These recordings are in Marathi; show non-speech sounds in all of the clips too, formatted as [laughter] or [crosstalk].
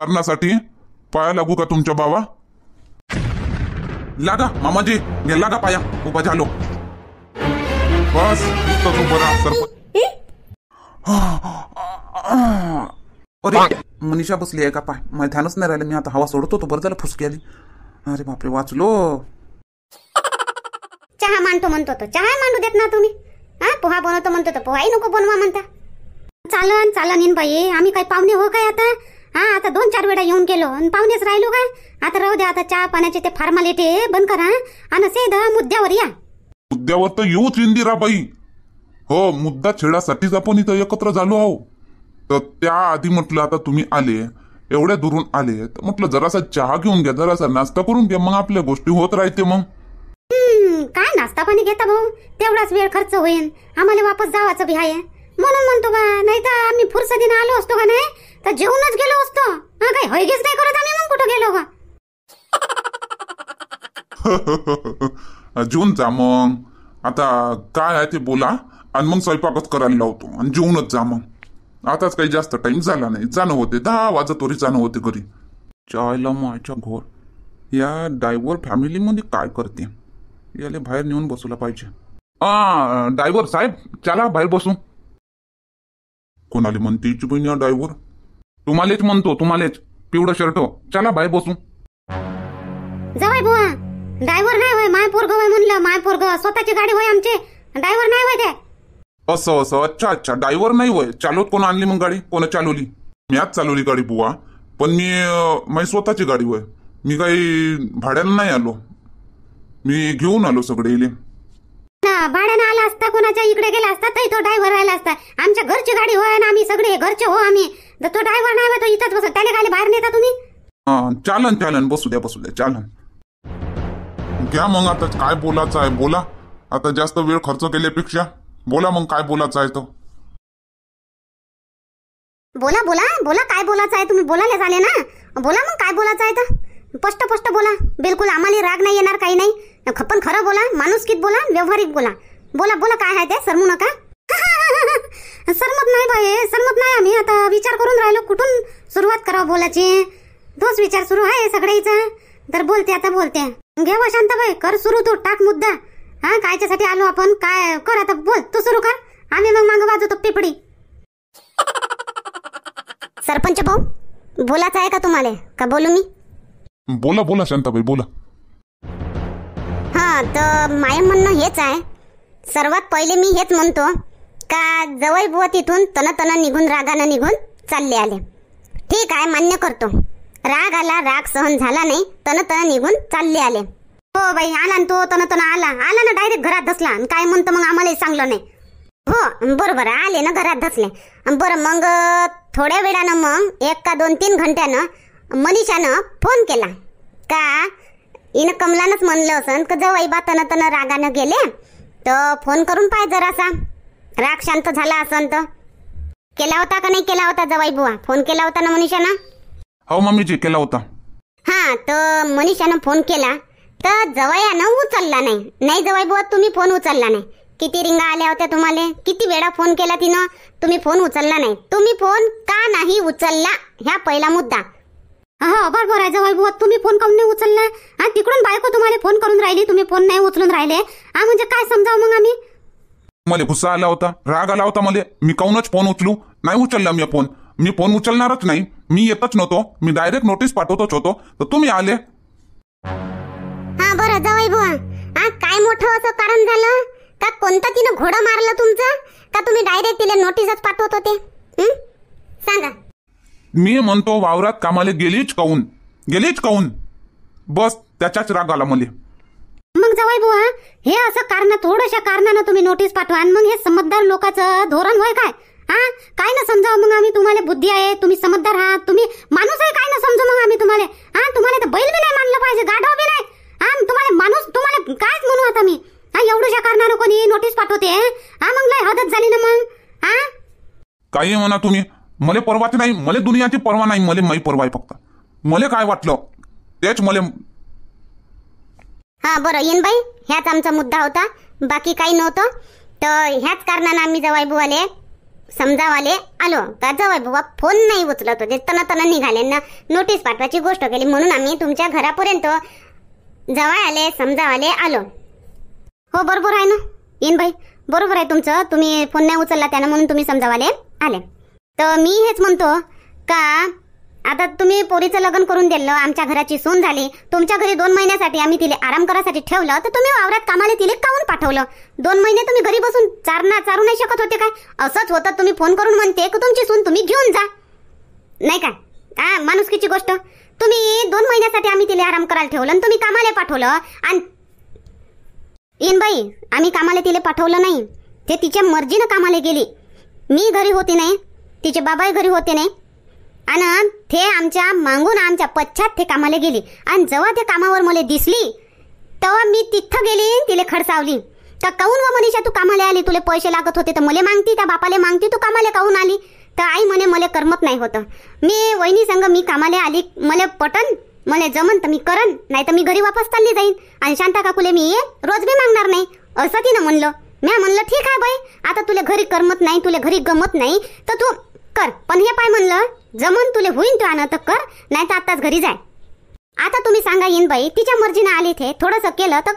करण्यासाठी पाया लागू का तुमच्या बाबा लागा मामाजी गेला का पाया उभा झालो बस तो सरपंच अरे मनीषा बसली आहे का पाय मला ध्यानच नाही राहिलं मी आता हवा सोडतो तो बरं झालं फुसकी आली अरे बापरे वाचलो चहा मांडतो म्हणतो तो चहा मांडू देत ना तुम्ही हा पोहा बनवतो म्हणतो तो पोहाही नको बनवा म्हणता चालन चालन इन बाई आम्ही काय पाहुणे हो काय आता हा आता दोन चार वेळा येऊन गेलो आणि पाहुणेच राहिलो काय आता राहू द्या आता चहा पाण्याचे ते फॉर्मॅलिटी बंद करा आणि सेद मुद्द्यावर या मुद्द्यावर तर येऊच बाई हो मुद्दा छेडासाठीच आपण इथं एकत्र झालो आहो तर त्या आधी म्हटलं आता तुम्ही आले एवढ्या दुरून आले तर म्हटलं जरासा चहा घेऊन घ्या जरासा नाश्ता करून घ्या मग आपल्या गोष्टी होत राहते मग काय नाश्ता पाणी घेता भाऊ तेवढाच वेळ खर्च होईल आम्हाला वापस जावाचं बी आहे म्हणून म्हणतो का नाही तर आम्ही फुरसदीनं आलो असतो का नाही तर जेवूनच गेलो असतो हा काय करत आम्ही मग कुठं गेलो [laughs] जा मग आता काय आहे ते बोला आणि मग स्वयंपाकच करायला लावतो आणि जेवूनच जा मग आताच काही जास्त टाइम झाला नाही जाणं होते दहा वाजतोरी जाणं होते घरी चायला आयच्या घोर या डायव्हर मध्ये काय करते याले बाहेर नेऊन बसूला पाहिजे आ डायव्हर साहेब चला बाहेर बसू कोणाला म्हणते बहिणी डायव्हर तुम्हालेच म्हणतो तुम्हालेच पिवड शर्ट हो. चला बाय बसू जवाय बुवा ड्रायव्हर नाही होय माय पोरग होय म्हणलं माय पोरग स्वतःची गाडी होय आमची ड्रायव्हर नाही होय ते असं असं अच्छा अच्छा ड्रायव्हर नाही होय चालवत कोण आणली मग गाडी कोण चालवली मी आज चालवली गाडी बुवा पण मी माझी स्वतःची गाडी होय मी काही भाड्यानं नाही आलो मी घेऊन आलो सगळे इले भाड्यानं आला असता कोणाच्या इकडे गेला असता तरी तो ड्रायव्हर राहिला असता आमच्या घरची गाडी होय ना आम्ही सगळे घरचे हो आम्ही तर तो ड्रायव्हर नाही तो इथंच बसत त्याने गाडी बाहेर नेता तुम्ही चालन चालन बसू द्या बसू द्या चालन घ्या मग आता काय बोलायचं आहे बोला आता जास्त वेळ खर्च केल्यापेक्षा बोला मग काय बोलायचं आहे तो बोला बोला बोला काय बोलायचं आहे तुम्ही बोलायला झाले ना बोला मग काय बोलायचं आहे तर स्पष्ट स्पष्ट बोला बिलकुल आम्हाला राग नाही येणार काही नाही पण खरं बोला माणुसकीत बोला व्यवहारिक बोला बोला बोला काय आहे ते सरमू नका [laughs] सरमत नाही बाई सरमत नाही आम्ही आता विचार करून राहिलो कुठून सुरुवात करावं बोलायची तोच विचार सुरू आहे सगळ्याचा तर बोलते आता बोलते शांत भाई कर सुरू तू टाक मुद्दा हा कायच्यासाठी आलो आपण काय कर आता बोल तू सुरू कर आम्ही मग मागं वाजवतो पिपडी [laughs] सरपंच भाऊ बोलायचं आहे का तुम्हाला का बोलू मी बोला बोला शांताबाई बोला हा तर माय म्हणणं हेच आहे सर्वात पहिले मी हेच म्हणतो का जवळ बुवा तिथून तन तन निघून रागानं निघून चालले आले ठीक आहे मान्य करतो राग आला राग सहन झाला नाही तन तन निघून चालले आले हो बाई आला तो तन तन आला आला ना डायरेक्ट घरात धसला काय म्हणतो मग आम्हालाही सांगलं नाही हो बरोबर आले ना घरात धसले बरं मग थोड्या वेळानं मग एक का दोन तीन घंट्यानं मनीषानं फोन केला का इन कमलानच म्हणलं असन का जवळ तन तन रागानं गेले तर फोन करून पाय जरासा राग शांत झाला असन तर केला होता का नाही केला होता जवाई बुवा फोन केला होता ना मनीषानं हो मम्मीजी केला होता हा तर मनीषानं फोन केला तर जवयानं उचलला नाही नाही जवाई बुवा तुम्ही फोन उचलला नाही किती रिंगा आल्या होत्या तुम्हाला किती वेळा फोन केला तिनं तुम्ही फोन उचलला नाही तुम्ही फोन का नाही उचलला ह्या पहिला मुद्दा हा आभार भरायचं बुवा तुम्ही फोन काऊन नाही उचलला आणि तिकडून बायको तुम्हाला फोन करून राहिली तुम्ही फोन नाही उचलून राहिले हा म्हणजे काय समजाव मग आम्ही मला गुस्सा आला होता राग आला होता मला मी काहूनच फोन उचलू नाही उचलला मी फोन मी फोन उचलणारच नाही मी येतच नव्हतो मी डायरेक्ट नोटीस पाठवतोच होतो तर तुम्ही आले हा बरं जावई बुवा हा काय मोठं असं कारण झालं का कोणता तिनं घोडं मारलं तुमचं का तुम्ही डायरेक्ट तिला नोटीसच पाठवत होते मी म्हणतो वावरात कामाले गेलीच काऊन गेलीच काऊन बस त्याच्याच राग आला मला मग जवळ बुवा हे असं कारण थोडशा कारणानं तुम्ही नोटीस पाठवा आणि मग हे समजदार लोकांचं धोरण होय काय हा काय ना समजाव मग आम्ही तुम्हाला बुद्धी आहे तुम्ही समजदार आहात तुम्ही माणूस आहे काय ना समजू मग आम्ही तुम्हाला हा तुम्हाला तर बैल बी नाही मानलं पाहिजे गाढव बी नाही हा तुम्हाला माणूस तुम्हाला कायच म्हणू आता मी हा एवढ्याशा कारणानं कोणी नोटीस पाठवते हा मग लय हदत झाली ना मग हा काय म्हणा तुम्ही मले परवाचे नाही मले दुनियाची परवा नाही मले परवा फक्त मले काय वाटलं तेच मले हा बरं येईन बाई ह्याच आमचा मुद्दा होता बाकी काही नव्हतं तर ह्याच कारणानं आम्ही जवाई बुवाले समजावाले आलो का जवाई बाबा फोन नाही उचलत होते तन तन निघाले ना नोटीस पाठवायची गोष्ट केली म्हणून आम्ही तुमच्या घरापर्यंत जवळ आले समजावाले आलो हो बरोबर आहे ना येन बाई बरोबर आहे तुमचं तुम्ही फोन नाही उचलला त्यानं म्हणून तुम्ही समजावाले आले तर मी हेच म्हणतो का आता तुम्ही पोरीचं लग्न करून दिलं आमच्या घराची सून झाली तुमच्या घरी दोन महिन्यासाठी आम्ही तिला आराम करायसाठी ठेवलं तर तुम्ही वावरात कामाला तिला काऊन पाठवलं दोन महिने तुम्ही घरी बसून चारणा चारू नाही शकत होते काय असंच होतं तुम्ही फोन करून म्हणते की तुमची सून तुम्ही घेऊन जा नाही काय हा माणुसकीची गोष्ट तुम्ही दोन महिन्यासाठी आम्ही तिला आराम करायला ठेवलं आणि तुम्ही कामाला पाठवलं आणि इन बाई आम्ही कामाला तिला पाठवलं नाही ते तिच्या मर्जीनं कामाला गेली मी घरी होती नाही तिचे बाबा घरी होते नाही आणि ते आमच्या मांगून आमच्या पश्चात ते कामाला गेली आणि जेव्हा ते कामावर मला दिसली तेव्हा मी तिथं गेली तिले खडसावली तर काऊन व मनीषा तू कामाला आली तुले पैसे लागत होते तर मला मागती त्या बापाला मागती तू कामाला काऊन आली तर आई म्हणे मला करमत नाही होतं मी वहिनी संग मी कामाला आली मला पटन मला जमन तर मी करन नाही तर मी घरी वापस चालली जाईन आणि शांता काकुले मी रोज बी मागणार नाही असं तिनं म्हणलं मी म्हणलं ठीक आहे बाई आता तुला घरी करमत नाही तुला घरी गमत नाही तर तू कर पण हे पाय म्हणलं जमन तुले होईन तू आणत कर नाही तर आताच घरी जाय आता तुम्ही सांगा येईन बाई तिच्या मर्जीनं आली ते थोडंसं केलं तर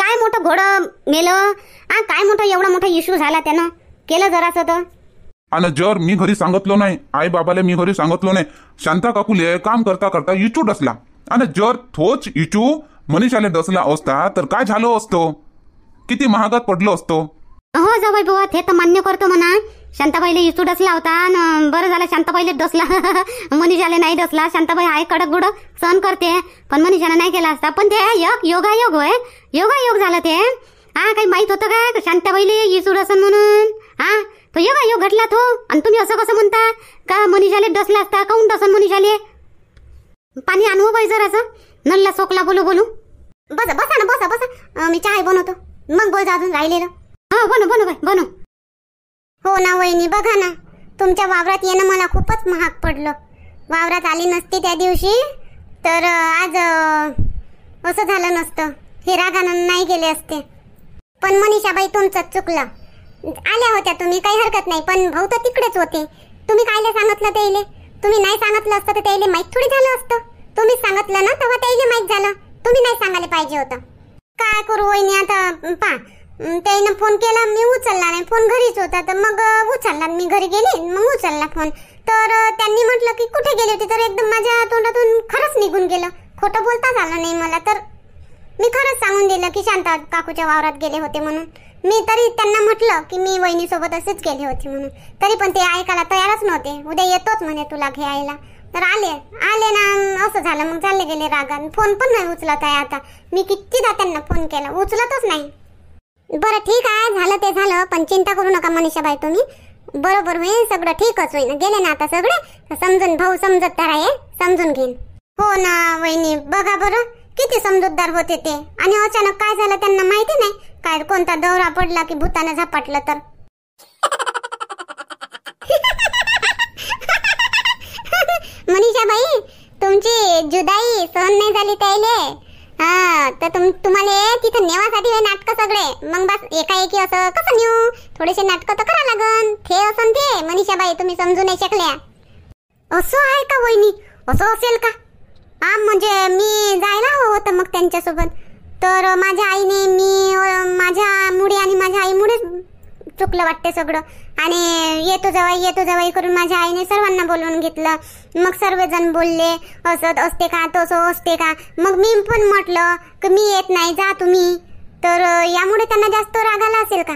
काय मोठं घोडं मेलं आ काय मोठं एवढा मोठा इश्यू झाला त्यानं केलं जरास तर अन जर मी घरी सांगतलो नाही आई बाबाला मी घरी सांगतलो नाही शांता काकूले काम करता करता इचू डसला आणि जर थोच इचू मनीषाला डसला असता तर काय झालो असतो किती महागात पडलो असतो हो जावई बुवा ते तर मान्य करतो म्हणा शांताबाईले इसू डसला होता बरं झालं शांताबाईले डसला [laughs] मनीषाला नाही डसला शांताबाई आहे कडक गुड सहन करते पण मनीषाने नाही केला असता पण ते योग योगायोग होय योगायोग झालं ते हा काही माहित होतं का शांताबाईले इसू डसन म्हणून हा तो योगायोग घडला तो आणि तुम्ही असं कसं म्हणता का मनीषाले डसला असता काऊन डसन मनीषाले पाणी आणू हो बाई जर असं नल्ला सोकला बोलू बोलू बस बसा ना बसा बसा मी चहा बनवतो मग बोल अजून राहिलेलं हा बनव बाई बनव हो ना वहिनी बघा ना तुमच्या वावरात येणं मला खूपच महाग पडलं वावरात आली नसती त्या दिवशी तर आज असं झालं नसतं हे रागानं नाही गेले असते पण मनीषाबाई तुमचंच चुकलं आल्या होत्या तुम्ही काही हरकत नाही पण भाऊ तर तिकडेच होते तुम्ही कायले सांगितलं त्याले तुम्ही नाही सांगितलं असतं तर त्याले माहीत थोडी झालं असतं तुम्ही सांगितलं ना तेव्हा त्याले माहीत झालं तुम्ही नाही सांगायला पाहिजे होतं काय करू वहिनी आता पा त्यानं फोन केला मी उचलला नाही फोन घरीच होता तर मग उचलला मी घरी गेले मग उचलला फोन तर त्यांनी म्हटलं की कुठे गेले होते तर एकदम माझ्या तोंडातून खरंच निघून गेलं खोटं बोलता झालं नाही मला तर मी खरंच सांगून दिलं की शांता काकूच्या वावरात गेले होते म्हणून मी तरी त्यांना म्हटलं की मी वहिनीसोबत असेच गेले होते म्हणून तरी पण ते ऐकायला तयारच नव्हते उद्या येतोच म्हणे तुला घ्यायला तर आले आले ना असं झालं मग चालले गेले रागान फोन पण नाही उचलत आहे आता मी कितीदा त्यांना फोन केला उचलतच नाही बरं ठीक आहे झालं ते झालं पण चिंता करू नका मनीषाबाई तुम्ही बरोबर होईल सगळं ठीकच होईल गेले ना आता सगळे समजून भाऊ तर आहे समजून घेईन हो ना वहिनी बघा बरं किती समजूतदार होते ते आणि अचानक काय झालं त्यांना माहिती नाही काय कोणता दौरा पडला की भूताने झपाटलं तर [laughs] मनीषाबाई तुमची जुदाई सहन नाही झाली त्याले तर तुम तुम्हाला तिथं नेवासाठी हे नाटकं सगळे मग बस एकाएकी असं कसं नेऊ थोडेसे नाटक तर करा लागन थे असं मनीषा बाई तुम्ही समजू नाही शकल्या असं आहे का वहिनी असं असेल का आम म्हणजे मी जायला होतं मग त्यांच्यासोबत तर माझ्या आईने मी माझ्या मुडी आणि माझ्या आईमुळेच चुकलं वाटतं सगळं आणि येतो जवाई येतो जवाई करून माझ्या आईने सर्वांना बोलवून घेतलं मग सर्वजण बोलले असत असते का तसं असते का मग मी पण म्हटलं की मी येत नाही जा तुम्ही तर यामुळे त्यांना जास्त राग आला असेल का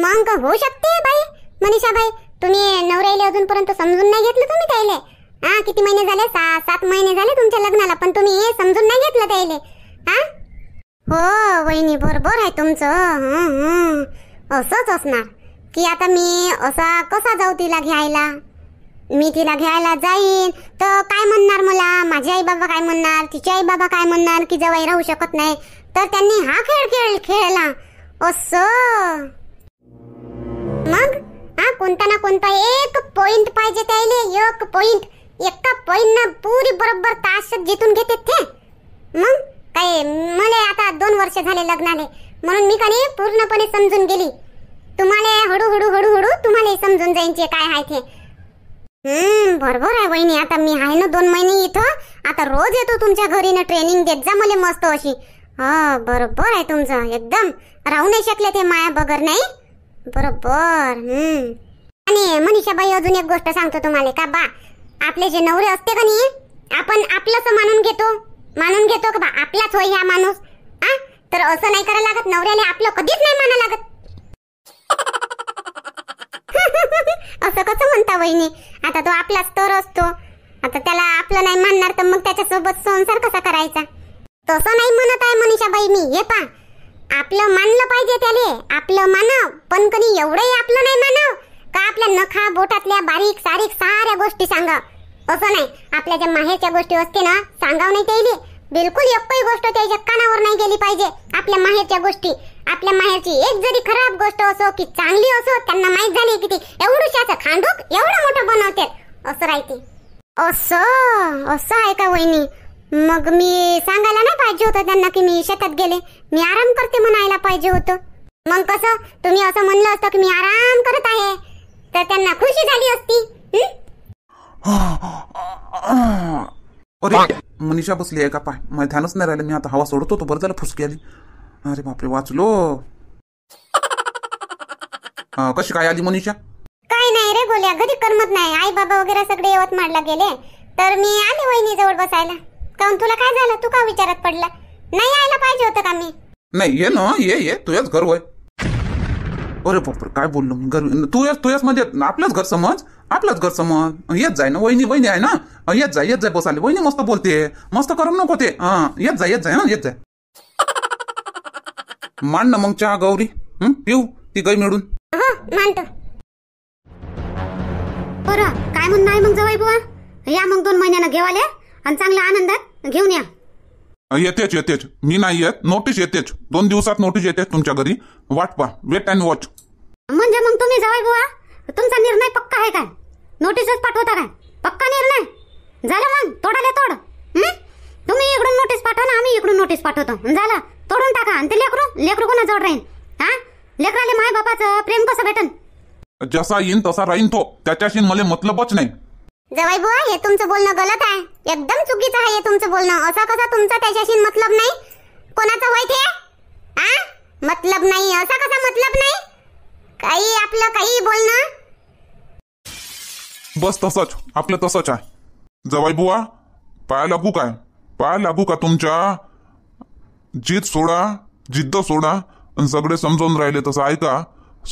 मग होऊ शकते बाई मनीषा बाई तुम्ही नवऱ्याले अजूनपर्यंत समजून नाही घेतलं तुम्ही त्याले हा किती महिने झाले सहा सात महिने झाले तुमच्या लग्नाला पण तुम्ही हे समजून नाही घेतलं त्याले हा हो वहिनी बरोबर आहे तुमचं असंच असणार की आता मी असा कसा जाऊ तिला घ्यायला मी तिला घ्यायला जाईन तर काय म्हणणार मला माझे आई बाबा काय म्हणणार तिचे आई बाबा काय म्हणणार की जवळ राहू शकत नाही तर त्यांनी हा खेळ खेळ खेळला असं मग हा कोणता ना कोणता एक पॉइंट पाहिजे त्याले एक पॉइंट एका पॉइंट ना पुरी बरोबर तास जिथून घेते ते मग काय मला आता दोन वर्ष झाले लग्नाने म्हणून मी काही पूर्णपणे समजून गेली तुम्हाला हळूहळू हळूहळू तुम्हाला समजून जायचे काय आहे ते हम्म बरोबर आहे वहिनी आता मी आहे ना दोन महिने इथं आता रोज येतो तुमच्या घरी ना ट्रेनिंग देत जा मला मस्त अशी हा बरोबर आहे तुमचं एकदम राहू नाही शकले ते माया बगर नाही बरोबर हम्म आणि मनीषाबाई अजून एक गोष्ट सांगतो तुम्हाला का बा आपले जे नवरे असते का नाही आपण आपलंच मानून घेतो मानून घेतो का बा आपलाच होय हा माणूस हा तर असं नाही करायला लागत नवऱ्याने आपलं कधीच नाही माना लागत असं कसं म्हणता वहिनी आता तो आपलाच तर असतो आता त्याला आपलं नाही मानणार तर मग त्याच्यासोबत संसार कसा करायचा तसं नाही म्हणत आहे मनीषाबाई मी हे पा आपलं मानलं पाहिजे त्याले आपलं मानव पण कधी एवढंही आपलं नाही मानव का आपल्या नखा बोटातल्या बारीक सारीक साऱ्या गोष्टी सांगा असं नाही आपल्या ज्या माहेरच्या गोष्टी असते ना सांगाव नाही त्याली बिलकुल एकही गोष्ट त्याच्या कानावर नाही गेली पाहिजे आपल्या माहेरच्या गोष्टी आपल्या माहेरची एक जरी खराब गोष्ट असो की चांगली असो त्यांना माहीत झाली की ती एवढूशाचं खांदूक एवढं मोठं बनवते असं राहते असं असं आहे का वहिनी मग मी सांगायला नाही पाहिजे होतं त्यांना की मी शेतात गेले मी आराम करते म्हणायला पाहिजे होतं मग कसं तुम्ही असं म्हणलं असतं की मी आराम करत आहे तर त्यांना खुशी झाली असती अरे मनीषा बसली आहे का पाय मला ध्यानच नाही राहिलं मी आता हवा सोडतो तो बरं झालं फुसकी आली अरे बापरे वाचलो अं, कशी काय आली मनीषा काय नाही रे गोल्या घरी करमत नाही आई बाबा वगैरे सगळे यवतमाळला गेले तर मी आले वहिनी जवळ बसायला काम तुला काय झालं तू का विचारात पडला नाही यायला पाहिजे होतं का मी नाही ये ना ये ये तुझ्याच घर होय अरे बापरे काय बोललो मी घर येस तुझ्याच मध्ये आपलंच घर समज आपलंच घर समज येत जाय ना वहिनी वहिनी आहे ना येत जाय येत जाय बसाले वहिनी मस्त बोलते मस्त करून नको ते हां येत जाय येत जाय ना येत जाय मान ना मग चहा गौरी हं? पिऊ ती गई मिळून हा मानतो काय म्हण नाही मग जवाई बुवा या मग दोन महिन्यानं घेवाले आणि चांगल्या आनंदात घेऊन या येतेच येतेच मी नाही येत नोटीस येतेच दोन दिवसात नोटीस येते तुमच्या घरी वाट पा वेट अँड वॉच म्हणजे मग तुम्ही जवाई बुवा तुमचा निर्णय पक्का आहे काय नोटीसच पाठवता काय पक्का निर्णय झालं मग तोडाले तोड हं? तुम्ही इकडून नोटीस पाठवा ना आम्ही इकडून नोटीस पाठवतो झालं तोडून टाका आणि ते लेकरू लेकरू कोणा जवळ राहीन हा लेकराले माय बापाचं प्रेम कसं भेटन जसा येईन तसा राहीन तो त्याच्याशी मला मतलबच नाही जवाई बुवा हे तुमचं बोलणं गलत आहे एकदम चुकीचं आहे हे तुमचं बोलणं असा कसा तुमचा त्याच्याशी मतलब नाही कोणाचा वाईट आहे हा मतलब नाही असा कसा मतलब नाही काही आपलं काही बोलणं बस तसंच आपलं तसंच आहे जवाई बुवा पाया लागू काय पाया लागू का तुमच्या जीत सोडा जिद्द सोडा आणि सगळे समजून राहिले तसं ऐका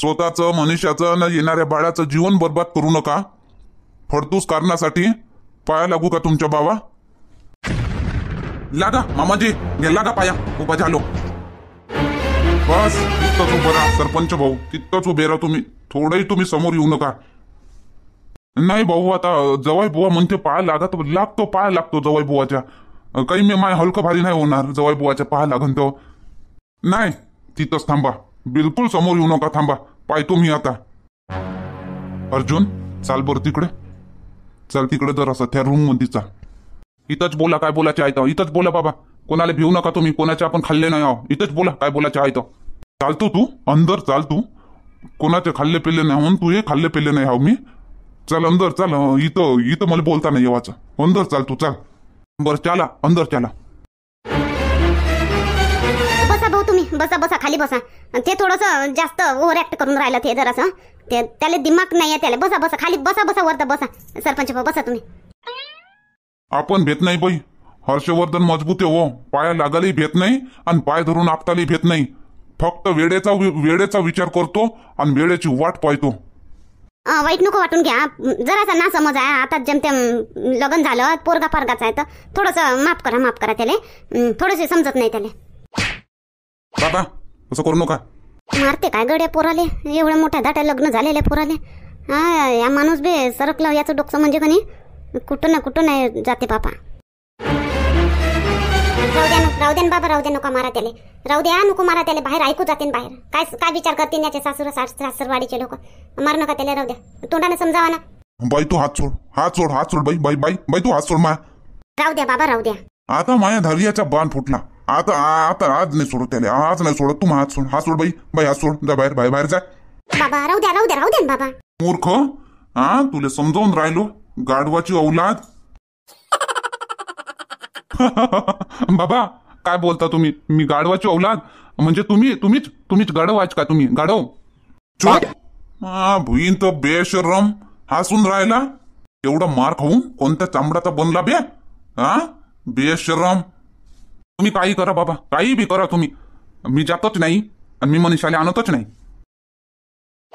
स्वतःचं मनुष्याचं आणि येणाऱ्या बाळाचं जीवन बर्बाद करू नका फडतूस कारणासाठी पाया लागू का तुमच्या बाबा लागा मामाजी गेला का पाया उभा झालो बस तितकंच उभं राहा सरपंच भाऊ तितकंच उभे राहा तुम्ही थोडंही तुम्ही समोर येऊ नका नाही भाऊ आता जवाई बुवा म्हणते पाया लागत लागतो पाया लागतो जवाई बुवाच्या काही मी माय हलकं भारी नाही होणार जवळ बुवाच्या पाहा लागन तो नाही तिथंच थांबा बिलकुल समोर येऊ नका थांबा पाय तुम्ही आता अर्जुन चाल बरं तिकडे चल तिकडे जर असं त्या रूम मध्ये चाल इथंच बोला काय बोलायचे आहे इथंच बोला बाबा कोणाला भिवू नका तुम्ही कोणाचे आपण खाल्ले नाही आहो इथंच बोला काय बोलायचे आहे चालतो तू अंदर चाल तू कोणाचे खाल्ले पिल्ले नाही म्हणून तू हे खाल्ले पिल्ले नाही आहो मी चल अंदर चाल इथं इथं मला बोलता नाही येवाचं अंदर चाल तू चाल बरं चला अंदर चला बसा भाऊ तुम्ही बसा बसा खाली बसा ते थोडंसं जास्त ओव्हर ऍक्ट करून राहिलं ते जरास ते त्याला दिमाग नाही आहे त्याला बसा बसा खाली बसा बसा वरता बसा सरपंच भाऊ बसा तुम्ही आपण भेट नाही बाई हर्षवर्धन मजबूत आहे हो पाया लागायलाही भेट नाही आणि पाय धरून आपटालाही भेट नाही फक्त वेळेचा वेळेचा विचार करतो आणि वेळेची वाट पाहतो वाईट नको वाटून घ्या जरासा ना समज आहे आता जमतेम लग्न झालं पोरगा पारगाच आहे तर थोडस माफ करा माफ करा त्याला थोडंसे समजत नाही त्याला बाबा करू नका मारते काय गड्या पोराले एवढ्या मोठ्या दाट्या लग्न झालेल्या पोराले हा या माणूस बे सरकलं याचं डोकं म्हणजे कणी कुठं ना कुठं नाही जाते बापा राहू द्या राहू द्या बाबा राहू द्या नको मारा त्याला राहू द्या नको मारा त्याला बाहेर ऐकू जाते बाहेर काय काय विचार करते याचे सासूर सासरवाडीचे लोक मार नका त्याला राहू द्या तोंडाने समजावा ना बाई तू हात सोड हात सोड हात सोड बाई बाई बाई बाई तू हात सोड मा राहू द्या बाबा राहू द्या आता माया धैर्याचा बाण फुटला आता आता आज नाही सोडत त्याला आज नाही सोडत तू हात सोड हात सोड बाई बाई हात सोड जा बाहेर बाहेर बाहेर जा बाबा राहू द्या राहू द्या राहू द्या बाबा मूर्ख हा तुला समजावून राहिलो गाडवाची औलाद [laughs] बाबा काय बोलता तुम्ही मी गाढवाची औलाद म्हणजे तुम्ही तुम्हीच तुम्हीच गाढव का तुम्ही गाढव भुईन तर बेशरम हसून राहिला एवढा मार खाऊन कोणत्या चांबडाचा बनला बे हा बेशरम तुम्ही काही करा बाबा काही बी करा तुम्ही मी जातच नाही आणि मी मनीषाला आणतच नाही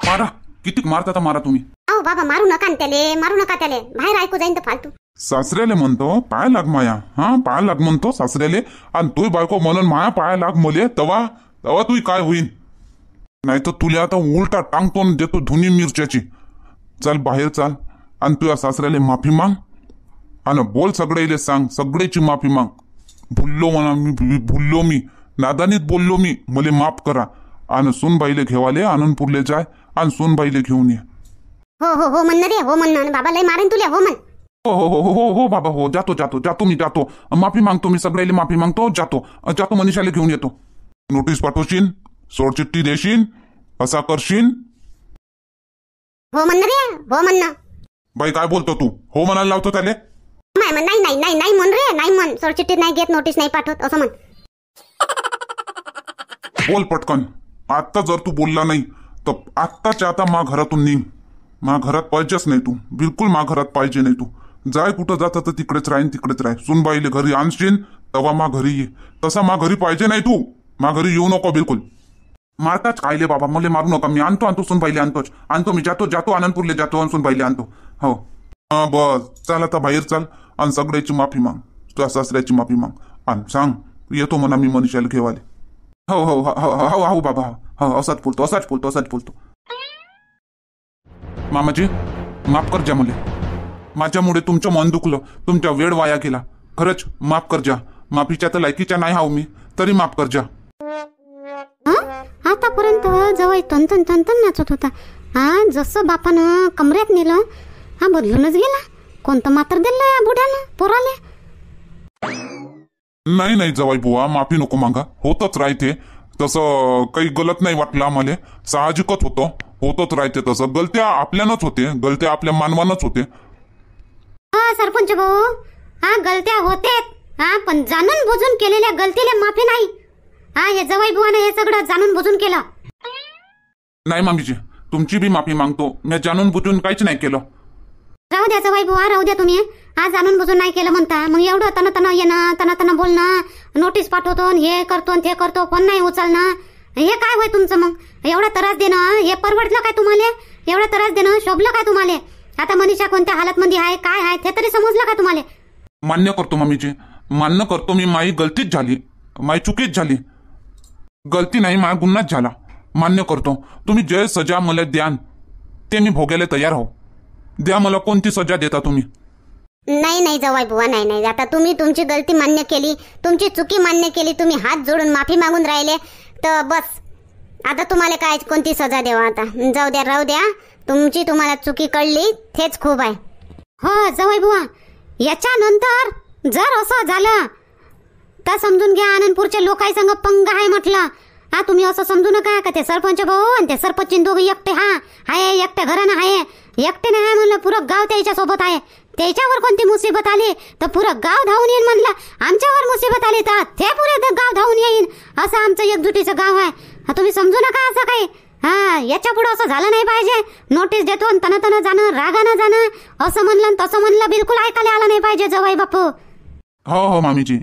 मारा किती मारता मारा तुम्ही बाबा मारू नका त्याले मारू नका त्याले बाहेर ऐकू जाईन तर फालतू सासऱ्याले म्हणतो पाय लाग माया हा पाय लाग म्हणतो सासऱ्याले आणि तू बायको म्हणून माया पाय लाग मले तवा तवा तुही काय होईल नाही तर तुला आता उलटा टांगतो देतो धुनी मिरच्याची चल बाहेर चाल आणि तुझ्या सासऱ्याला माफी माग आणि बोल सगळे सांग सगळेची माफी माग भुललो म्हणा मी भुललो मी नादानीत बोललो मी मले माफ करा आणि सोनबाईले घेवाले आनंदपूरले जाय आणि सोनबाईले घेऊन या हो हो हो म्हणणार हो म्हणणार बाबा लय मारेन तुला हो म्हण हो, हो हो हो हो बाबा हो जातो जातो जातो मी जातो माफी मागतो मी सगळ्याला माफी मागतो जातो जातो मनीषाला घेऊन येतो नोटीस पाठवशील सोडचिठ्ठी देशील असा करशील हो हो बाई काय बोलतो तू हो म्हणायला लावतो त्याले नाही नाही नाही नाही नाही म्हण रे नाही म्हण सोडचिठ्ठी नाही घेत नोटीस नाही पाठवत असं म्हण बोल पटकन आता जर तू बोलला नाही तर आत्ताच्या आता मा घरातून निघ मा घरात पाहिजेच नाही तू बिलकुल मा घरात पाहिजे नाही तू जाय कुठं जाता तर तिकडेच राहीन तिकडेच सुन सुनबाईले घरी आणशील तवा मा घरी ये तसा मा घरी पाहिजे नाही तू मा घरी येऊ नको बिलकुल मारताच कायले बाबा मला मारू नका मी आणतो आणतो सुनबाईले आणतोच आणतो मी जातो जातो आनंदपूरले जातो आणि सुनबाईले आणतो हो बस चाल आता बाहेर चाल आणि सगळ्याची माफी माग तुझ्या सासऱ्याची माफी माग आण सांग येतो म्हणा मी मनीषाला घेवाले हो हो हो हो, हो, हो, हो बाबा हो असाच बोलतो असाच बोलतो असाच बोलतो मामाजी माफ कर ज्या माझ्यामुळे तुमचं मन दुखलं तुमचा वेळ वाया गेला खरंच माफ कर जा माफीच्या तर लायकीच्या नाही हाव मी तरी माफ कर जा आतापर्यंत जवळ तंतन तंतन नाचत होता हा जसं बापानं कमऱ्यात नेलं हा बदलूनच गेला कोणतं मात्र दिलं या बुड्यानं पोराले नाही नाही जवाई बुवा माफी नको मागा होतच राहते तसं काही गलत नाही वाटलं आम्हाला साहजिकच होतं होतच राहते तसं गलत्या आपल्यानच होते गलत्या आपल्या मानवानच होते सरपंच भाऊ हा गलत्या होते हा पण जाणून बुजून केलेल्या गलतीला माफी नाही हा हे जवाई बुवाने हे सगळं जाणून बुजून केलं नाही मामीजी तुमची बी माफी मागतो मी जाणून बुजून काहीच नाही केलं राहू द्या जवाई बुवा राहू द्या तुम्ही हा जाणून बुजून नाही केलं म्हणता मग एवढं तन तन येणं तन तन नोटीस पाठवतो हे करतो ते करतो पण नाही उचलणं हे काय होय तुमचं मग एवढा त्रास देणं हे परवडलं काय तुम्हाला एवढा त्रास देणं शोभलं काय तुम्हाला आता मनीषा कोणत्या हालत मध्ये आहे काय आहे ते तरी समजलं का तुम्हाला मान्य करतो मम्मीची मान्य करतो मी माई गलतीच झाली माई चुकीच झाली गलती नाही माझा गुन्हाच झाला मान्य करतो तुम्ही जे सजा मला द्या ते मी भोगायला तयार हो द्या मला कोणती सजा देता तुम्ही नाही नाही जवाई बुवा नाही नाही आता तुम्ही तुमची गलती मान्य केली तुमची चुकी मान्य केली तुम्ही हात जोडून माफी मागून राहिले तर बस आता तुम्हाला काय कोणती सजा देवा आता जाऊ द्या राहू द्या तुमची तुम्हाला चुकी कळली तेच खूप आहे हो जवळ बुवा याच्यानंतर जर असं झालं तर समजून घ्या आनंदपूरच्या सांग पंग आहे म्हटलं हा तुम्ही असं समजू नका का ते सरपंच भाऊ आणि ते सरपंच दोघे एकटे हा आहे एकट्या घरानं आहे एकटे नाही आहे म्हणलं पुरं गाव त्याच्या सोबत आहे त्याच्यावर कोणती मुसीबत आली तर पुरं गाव धावून येईल म्हणलं आमच्यावर मुसीबत आली तर ते पुरे गाव धावून येईन असं आमचं एकजुटीचं गाव आहे तुम्ही समजू नका असं काही हा याच्या पुढे असं झालं नाही पाहिजे नोटीस देतो तन तन जाणं रागानं जाणं असं म्हणलं तसं म्हणलं बिलकुल ऐकायला आलं नाही पाहिजे जवाई बापू हो हो मामीजी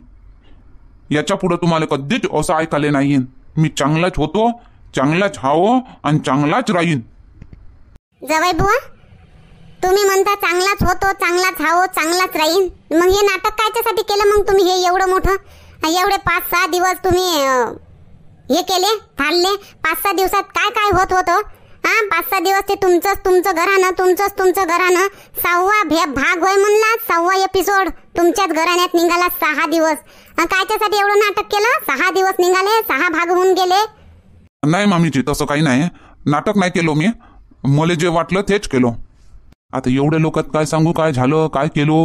याच्या पुढे तुम्हाला कधीच असं ऐकाले नाही मी चांगलाच होतो चांगलाच हावो आणि चांगलाच राहीन जवाई बुवा तुम्ही म्हणता चांगलाच होतो चांगलाच हावो चांगलाच राहीन मग हे नाटक कायच्यासाठी केलं मग तुम्ही हे एवढं मोठं एवढे पाच सहा दिवस तुम्ही हे केले थांबले पाच सहा दिवसात काय काय होत होतं हा पाच सहा दिवस ते तुमचंच तुमचं घरानं तुमचंच तुमचं घरानं सहावा भे भाग होय म्हणला सहावा एपिसोड तुमच्याच घराण्यात निघाला सहा दिवस कायच्यासाठी एवढं नाटक केलं सहा दिवस निघाले सहा भाग होऊन गेले नाही मामीची तसं काही नाही नाटक नाही केलो मी मला जे वाटलं तेच केलो आता एवढे लोकात काय सांगू काय झालं काय केलो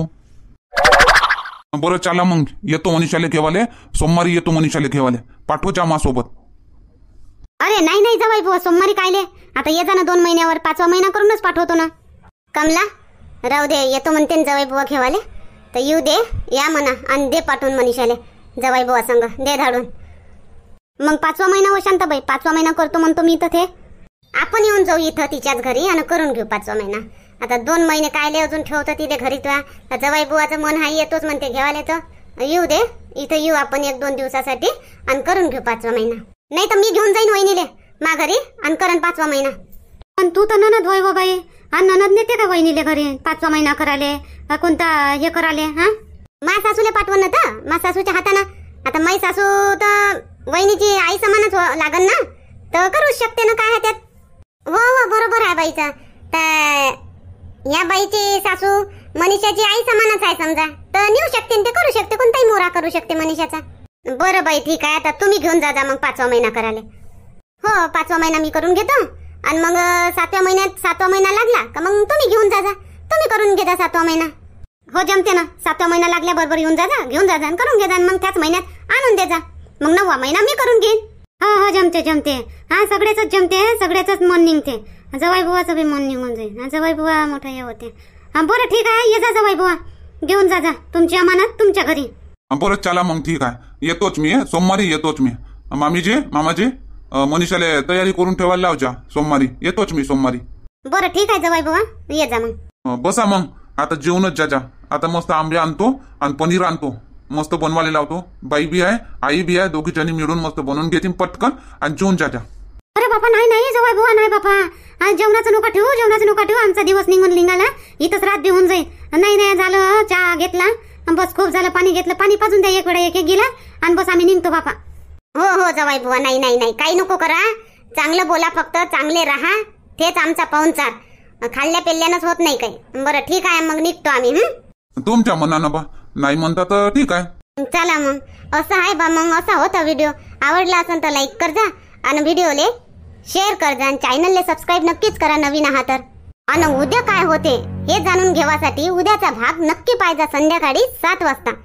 बरं चला मग येतो मनीषाले घेवाले सोमवारी येतो मनीषाले घेवाले पाठव जामा सोबत अरे नाही नाही जवाई बुवा सोमवारी कायले आता ये जा ना दोन महिन्यावर पाचवा महिना करूनच पाठवतो ना कमला राहू दे येतो म्हणते ना जवाई बुवा घेवाले तर येऊ दे या म्हणा आणि दे पाठवून मनीषाले जवाई बुवा सांगा दे धाडून मग पाचवा महिना हो बाई पाचवा महिना करतो म्हणतो मी इथं ते आपण येऊन जाऊ इथं तिच्याच घरी आणि करून घेऊ पाचवा महिना आता दोन महिने कायले अजून ठेवतो तिथे घरी तुला जवाई बुवाचं मन हा येतोच म्हणते घेवाले तर येऊ दे इथं येऊ आपण एक दोन दिवसासाठी आणि करून घेऊ पाचवा महिना नाही तर मी घेऊन जाईन वहिनीले मा घरी आणि करण पाचवा महिना पण तू तर ननद होय बाई हा ननद नेते का वहिनीले घरी पाचवा महिना कराले कोणता हे कराले हा मा सासूला पाठवण ना तर मा सासूच्या हाताना आता माई सासू तर वहिनीची आई समानच हो, लागन ना तर करू शकते ना काय त्यात हो हो बरोबर आहे बाईचा तर या बाईची सासू मनीषाची आई समानच आहे समजा तर नेऊ शकते ते करू शकते कोणताही मोरा करू शकते मनीषाचा बरं बाई ठीक आहे आता तुम्ही घेऊन जा मग पाचवा महिना कराले हो पाचवा महिना मी करून घेतो आणि मग सातव्या महिन्यात सातवा महिना लागला का मग तुम्ही घेऊन जा तुम्ही करून घे सातवा महिना हो जमते ना सातवा महिना लागल्या बरोबर येऊन जा घेऊन जा करून घे मग त्याच महिन्यात आणून दे मग नववा महिना मी करून घेईन हो हो जमते जमते हा सगळ्याच जमते सगळ्याच मॉर्निंग ते जवाई बुवाचं बी मन निघून जाईल जवाई बुवा मोठा हे होत्या हा बरं ठीक आहे ये जा जवाई बुवा घेऊन जा जा तुमची अमानत तुमच्या घरी बरं चला मग ठीक आहे येतोच मी सोमवारी येतोच मी मामीजी मामाजी मनीषाले तयारी करून ठेवायला लावजा सोमवारी येतोच मी सोमवारी बरं ठीक आहे जवाई बुवा ये जा मग बसा मग आता जेवणच जा जा आता मस्त आंबे आणतो आणि पनीर आणतो मस्त बनवाले लावतो बाई बी आहे आई बी आहे दोघी जणी मिळून मस्त बनवून घेते पटकन आणि जेवून जा जा अरे बापा नाही नाही जवाई बुवा नाही बापा जेवणाचं नोका ठेवू जेवणाचं नका ठेवू आमचा दिवस निघून निघाला इथंच रात देऊन जाईल नाही नाही झालं चहा घेतला बस खूप झालं पाणी घेतलं पाणी पाजून द्या एक वेळा एक एक गेला आणि बस आम्ही निघतो बापा हो हो जवाई बुवा नाही नाही नाही काही नको करा चांगलं बोला फक्त चांगले राहा तेच आमचा पाहुणचार खाल्ल्या पेल्ल्यानंच होत नाही काही बरं ठीक आहे मग निघतो आम्ही हं तुमच्या मनानं बा नाही म्हणता तर ठीक आहे चला मग असं आहे बा मग असा होता व्हिडिओ आवडला असेल तर लाईक कर जा आणि ले शेअर कर आणि चॅनलला सबस्क्राईब नक्कीच करा नवीन आहात तर आणि उद्या काय होते हे जाणून घेवासाठी उद्याचा भाग नक्की पाहिजे संध्याकाळी सात वाजता